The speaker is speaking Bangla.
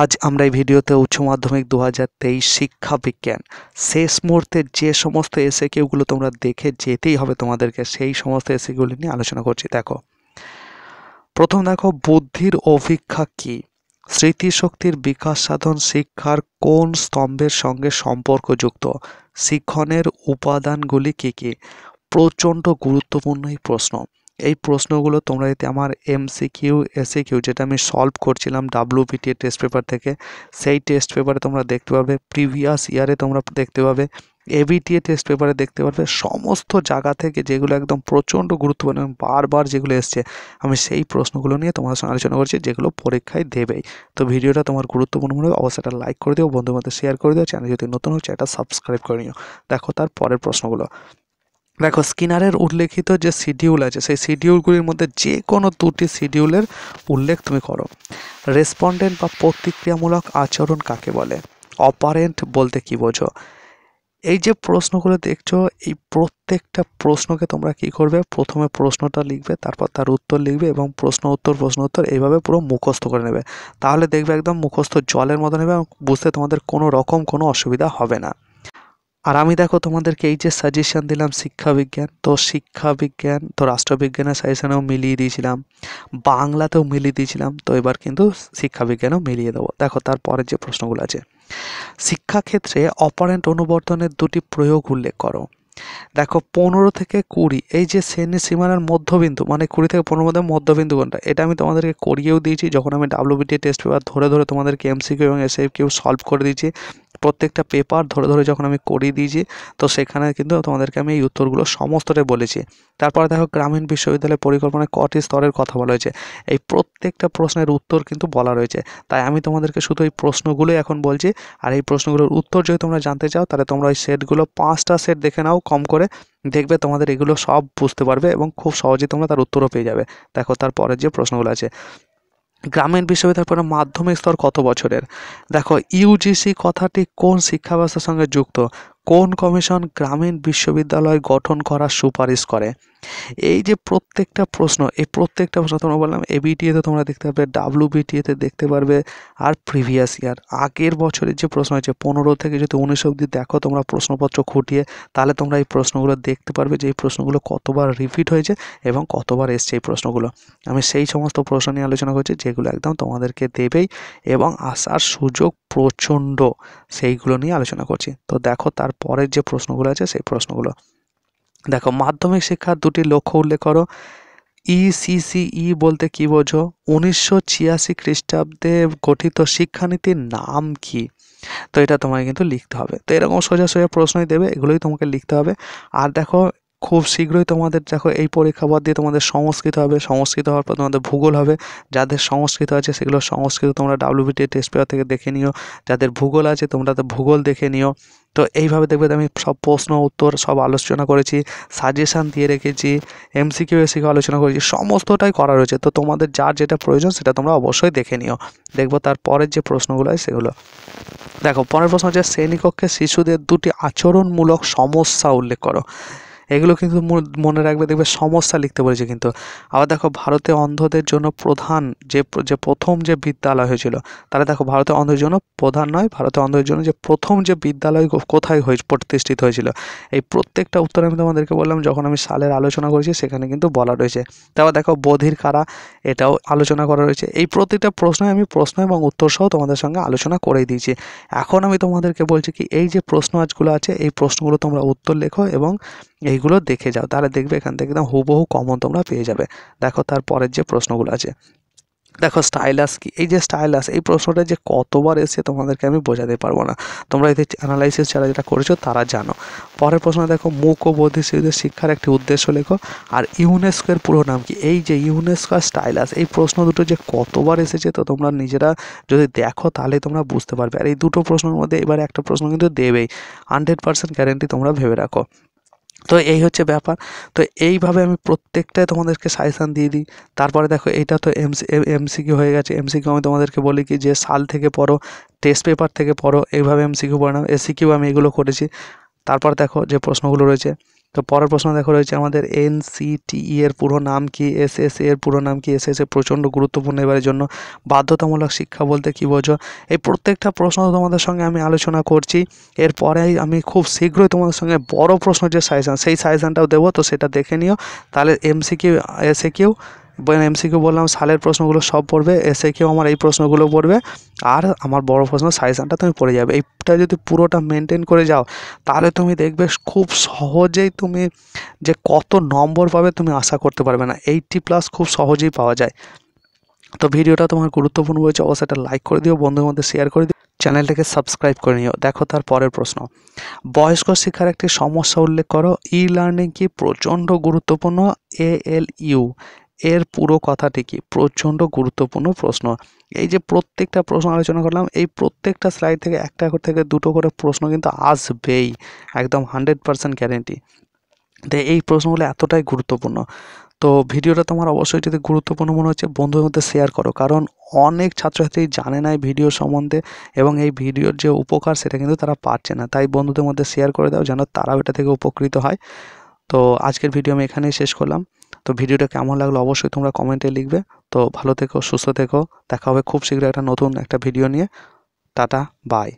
আজ আমরা এই ভিডিওতে উচ্চ মাধ্যমিক দু শিক্ষা বিজ্ঞান শেষ মুহূর্তে যে সমস্ত এসে কেউগুলো তোমরা দেখে যেতেই হবে তোমাদেরকে সেই সমস্ত এসেগুলি নিয়ে আলোচনা করছি দেখো প্রথম দেখো বুদ্ধির অভিক্ষা কী স্মৃতিশক্তির বিকাশ সাধন শিক্ষার কোন স্তম্ভের সঙ্গে সম্পর্কযুক্ত শিক্ষণের উপাদানগুলি কী কী প্রচণ্ড গুরুত্বপূর্ণ এই প্রশ্ন এই প্রশ্নগুলো তোমরা যদি আমার এমসিকিউ এসিকিউ যেটা আমি সলভ করছিলাম ডাব্লিউপিটি টেস্ট পেপার থেকে সেই টেস্ট পেপারে তোমরা দেখতে পাবে প্রিভিয়াস ইয়ারে তোমরা দেখতে পাবে এবিটিএ টেস্ট পেপারে দেখতে পারবে সমস্ত জায়গা থেকে যেগুলো একদম প্রচণ্ড গুরুত্বপূর্ণ এবং বারবার যেগুলো এসছে আমি সেই প্রশ্নগুলো নিয়ে তোমার সঙ্গে আলোচনা করছি যেগুলো পরীক্ষায় দেবেই তো ভিডিওটা তোমার গুরুত্বপূর্ণ মনে হবে অবশ্যই একটা লাইক করে দিও বন্ধুর মধ্যে শেয়ার করে দিও চ্যানেল যদি নতুন হচ্ছে এটা সাবস্ক্রাইব করে নিও দেখো তার পরের প্রশ্নগুলো দেখো স্কিনারের উল্লেখিত যে শিডিউল আছে সেই শিডিউলগুলির মধ্যে যে কোনো দুটি শিডিউলের উল্লেখ তুমি করো রেসপন্ডেন্ট বা প্রতিক্রিয়ামূলক আচরণ কাকে বলে অপারেন্ট বলতে কি বোঝো এই যে প্রশ্নগুলো দেখছো এই প্রত্যেকটা প্রশ্নকে তোমরা কি করবে প্রথমে প্রশ্নটা লিখবে তারপর তার উত্তর লিখবে এবং প্রশ্ন উত্তর প্রশ্ন উত্তর এইভাবে পুরো মুখস্থ করে নেবে তাহলে দেখবে একদম মুখস্থ জলের মতো নেবে এবং বুঝতে তোমাদের কোনো রকম কোনো অসুবিধা হবে না আর আমি দেখো তোমাদেরকে এই যে সাজেশান দিলাম শিক্ষা বিজ্ঞান তো শিক্ষা বিজ্ঞান তো রাষ্ট্রবিজ্ঞানের সাজেশানেও মিলিয়ে দিয়েছিলাম বাংলাতেও মিলিয়ে দিয়েছিলাম তো এবার কিন্তু শিক্ষা বিজ্ঞানেও মিলিয়ে দেবো দেখো তারপরের যে প্রশ্নগুলো আছে শিক্ষাক্ষেত্রে অপারেন্ট অনুবর্তনের দুটি প্রয়োগ উল্লেখ করো দেখো পনেরো থেকে কুড়ি এই যে শ্রেণী সীমানার মধ্যবিন্দু মানে কুড়ি থেকে পনেরো মধ্যে মধ্যবিন্দু কোনটা এটা আমি তোমাদেরকে করিয়েও দিয়েছি যখন আমি ডাব্লিউবিটি টেস্ট পেপার ধরে ধরে তোমাদেরকে এমসি কেউ এবং এসএফ কেউ সলভ করে দিয়েছি প্রত্যেকটা পেপার ধরে ধরে যখন আমি করিয়ে দিয়েছি তো সেখানে কিন্তু তোমাদেরকে আমি এই উত্তরগুলো সমস্তটাই বলেছি তারপরে দেখো গ্রামীণ বিশ্ববিদ্যালয় পরিকল্পনায় কটি স্তরের কথা বলা হয়েছে এই প্রত্যেকটা প্রশ্নের উত্তর কিন্তু বলা রয়েছে তাই আমি তোমাদেরকে শুধু এই প্রশ্নগুলোই এখন বলছি আর এই প্রশ্নগুলোর উত্তর যদি তোমরা জানতে চাও তাহলে তোমরা ওই সেটগুলো পাঁচটা সেট দেখে নাও কম করে দেখবে তোমাদের এগুলো সব বুঝতে পারবে এবং খুব সহজেই তোমরা তার উত্তরও পেয়ে যাবে দেখো তারপরের যে প্রশ্নগুলো আছে গ্রামীণ বিশ্ববিদ্যালয় মাধ্যমিক স্তর কত বছরের দেখো ইউজিসি কথাটি কোন শিক্ষা ব্যবস্থার সঙ্গে যুক্ত কোন কমিশন গ্রামীণ বিশ্ববিদ্যালয় গঠন করার সুপারিশ করে এই যে প্রত্যেকটা প্রশ্ন এই প্রত্যেকটা প্রশ্ন তোমরা বললাম এ বিটিএতে তোমরা দেখতে পাবে বিটিএতে দেখতে পারবে আর প্রিভিয়াস ইয়ার আগের বছরের যে প্রশ্ন হয়েছে পনেরো থেকে যদি উনিশ অবধি দেখো তোমরা প্রশ্নপত্র খুঁটিয়ে তাহলে তোমরা এই প্রশ্নগুলো দেখতে পারবে যে এই প্রশ্নগুলো কতবার রিপিট হয়েছে এবং কতবার এসছে এই প্রশ্নগুলো আমি সেই সমস্ত প্রশ্ন নিয়ে আলোচনা করছি যেগুলো একদম তোমাদেরকে দেবেই এবং আসার সুযোগ প্রচণ্ড সেইগুলো নিয়ে আলোচনা করছি তো দেখো তারপরের যে প্রশ্নগুলো আছে সেই প্রশ্নগুলো দেখো মাধ্যমিক শিক্ষার দুটি লক্ষ্য উল্লেখ করো ইসিসিই e e বলতে কি বোঝো উনিশশো ছিয়াশি খ্রিস্টাব্দে গঠিত শিক্ষানীতির নাম কি তো এটা তোমাকে কিন্তু লিখতে হবে তো এরকম সোজা সোজা প্রশ্নই দেবে এগুলোই তোমাকে লিখতে হবে আর দেখো খুব শীঘ্রই তোমাদের দেখো এই পরীক্ষা বাদ দিয়ে তোমাদের সংস্কৃত হবে সংস্কৃত হওয়ার পর তোমাদের ভূগোল হবে যাদের সংস্কৃত আছে সেগুলো সংস্কৃত তোমরা ডাব্লিউবিটি টেস্ট পেপার থেকে দেখে নিও যাদের ভূগোল আছে তোমরা তো ভূগোল দেখে নিও তো এইভাবে দেখবে আমি সব প্রশ্ন উত্তর সব আলোচনা করেছি সাজেশান দিয়ে রেখেছি এমসিকিউ এসিকিউ আলোচনা করেছি সমস্তটাই করা রয়েছে তো তোমাদের যার যেটা প্রয়োজন সেটা তোমরা অবশ্যই দেখে নিও দেখবো তারপরের যে প্রশ্নগুলো হয় সেগুলো দেখো পরের প্রশ্ন হচ্ছে শ্রেণীকক্ষে শিশুদের দুটি আচরণমূলক সমস্যা উল্লেখ করো এগুলো কিন্তু মনে রাখবে দেখবে সমস্যা লিখতে বলেছে কিন্তু আবার দেখো ভারতে অন্ধদের জন্য প্রধান যে যে প্রথম যে বিদ্যালয় হয়েছিল তাহলে দেখো ভারতে অন্ধের জন্য প্রধান নয় ভারতে অন্ধের জন্য যে প্রথম যে বিদ্যালয় কোথায় হয়ে প্রতিষ্ঠিত হয়েছিল এই প্রত্যেকটা উত্তর আমি তোমাদেরকে বললাম যখন আমি সালের আলোচনা করেছি সেখানে কিন্তু বলা রয়েছে তারপর দেখো বধির কারা এটাও আলোচনা করা রয়েছে এই প্রতিটা প্রশ্নে আমি প্রশ্ন এবং উত্তর সহ তোমাদের সঙ্গে আলোচনা করেই দিয়েছি এখন আমি তোমাদেরকে বলছি কি এই যে প্রশ্ন আজগুলো আছে এই প্রশ্নগুলো তোমরা উত্তর লেখো এবং এইগুলো দেখে যাও তাহলে দেখবে এখান থেকে একদম হুবহু কমন তোমরা পেয়ে যাবে দেখো তারপরের যে প্রশ্নগুলো আছে দেখো স্টাইলাস কি এই যে স্টাইলাস এই প্রশ্নটা যে কতবার এসে তোমাদেরকে আমি বোঝাতে পারবো না তোমরা এতে অ্যানালাইসিস যারা যেটা করেছো তারা জানো পরের প্রশ্ন দেখো মুখ ও বৌদ্ধিশীদের শিক্ষার একটি উদ্দেশ্য লেখো আর ইউনেস্কোর পুরো নাম কি এই যে ইউনেস্কো আর স্টাইলাস এই প্রশ্ন দুটো যে কতবার এসেছে তো তোমরা নিজেরা যদি দেখো তাহলে তোমরা বুঝতে পারবে আর এই দুটো প্রশ্নের মধ্যে এবার একটা প্রশ্ন কিন্তু দেবেই হান্ড্রেড পার্সেন্ট গ্যারেন্টি তোমরা ভেবে রাখো তো এই হচ্ছে ব্যাপার তো এইভাবে আমি প্রত্যেকটাই তোমাদেরকে সাজেশান দিয়ে দিই তারপরে দেখো এইটা তো এমসি এমসিকিউ হয়ে গেছে এমসিকিউ আমি তোমাদেরকে বলি কি যে সাল থেকে পড়ো টেস্ট পেপার থেকে পড়ো এইভাবে এমসিকিউ পড়ানো এসিকিউ আমি এগুলো করেছি তারপর দেখো যে প্রশ্নগুলো রয়েছে তো পরের প্রশ্ন দেখো রয়েছে আমাদের এনসিটিই এর পুরো নাম কি এস এস এর পুরো নাম কি এস এস এ প্রচণ্ড গুরুত্বপূর্ণ এবারের জন্য বাধ্যতামূলক শিক্ষা বলতে কি বোঝো এই প্রত্যেকটা প্রশ্ন তোমাদের সঙ্গে আমি আলোচনা করছি এরপরেই আমি খুব শীঘ্রই তোমাদের সঙ্গে বড় প্রশ্ন যে সাজেশান সেই সাজেশানটাও দেবো তো সেটা দেখে নিও তাহলে Q S A Q MCQ বললাম সালের প্রশ্নগুলো সব পড়বে এসে কেউ আমার এই প্রশ্নগুলো পড়বে আর আমার বড় প্রশ্ন সাজেশানটা তুমি পড়ে যাবে এইটা যদি পুরোটা মেনটেন করে যাও তাহলে তুমি দেখবে খুব সহজেই তুমি যে কত নম্বর পাবে তুমি আশা করতে পারবে না এইটটি প্লাস খুব সহজেই পাওয়া যায় তো ভিডিওটা তোমার গুরুত্বপূর্ণ হয়েছে অবশ্যই একটা লাইক করে দিও বন্ধুর মধ্যে শেয়ার করে দিও চ্যানেলটাকে সাবস্ক্রাইব করে নিও দেখো তার পরের প্রশ্ন বয়স্ক শিক্ষার একটি সমস্যা উল্লেখ করো ই লার্নিং কি প্রচণ্ড গুরুত্বপূর্ণ এ এল ইউ এর পুরো কথাটি কি প্রচণ্ড গুরুত্বপূর্ণ প্রশ্ন এই যে প্রত্যেকটা প্রশ্ন আলোচনা করলাম এই প্রত্যেকটা স্লাইড থেকে একটা থেকে দুটো করে প্রশ্ন কিন্তু আসবেই একদম হান্ড্রেড পারসেন্ট গ্যারেন্টি তো এই প্রশ্নগুলো এতটাই গুরুত্বপূর্ণ তো ভিডিওটা তোমার অবশ্যই যদি গুরুত্বপূর্ণ মনে হচ্ছে বন্ধুদের মধ্যে শেয়ার করো কারণ অনেক ছাত্রছাত্রী জানে না এই ভিডিও সম্বন্ধে এবং এই ভিডিওর যে উপকার সেটা কিন্তু তারা পাচ্ছে না তাই বন্ধুদের মধ্যে শেয়ার করে দাও যেন তারাও এটা থেকে উপকৃত হয় তো আজকের ভিডিও আমি এখানেই শেষ করলাম তো ভিডিওটা কেমন লাগলো অবশ্যই তোমরা কমেন্টে লিখবে তো ভালো থেকো সুস্থ থেকো দেখা হবে খুব শীঘ্র একটা নতুন একটা ভিডিও নিয়ে টাটা বাই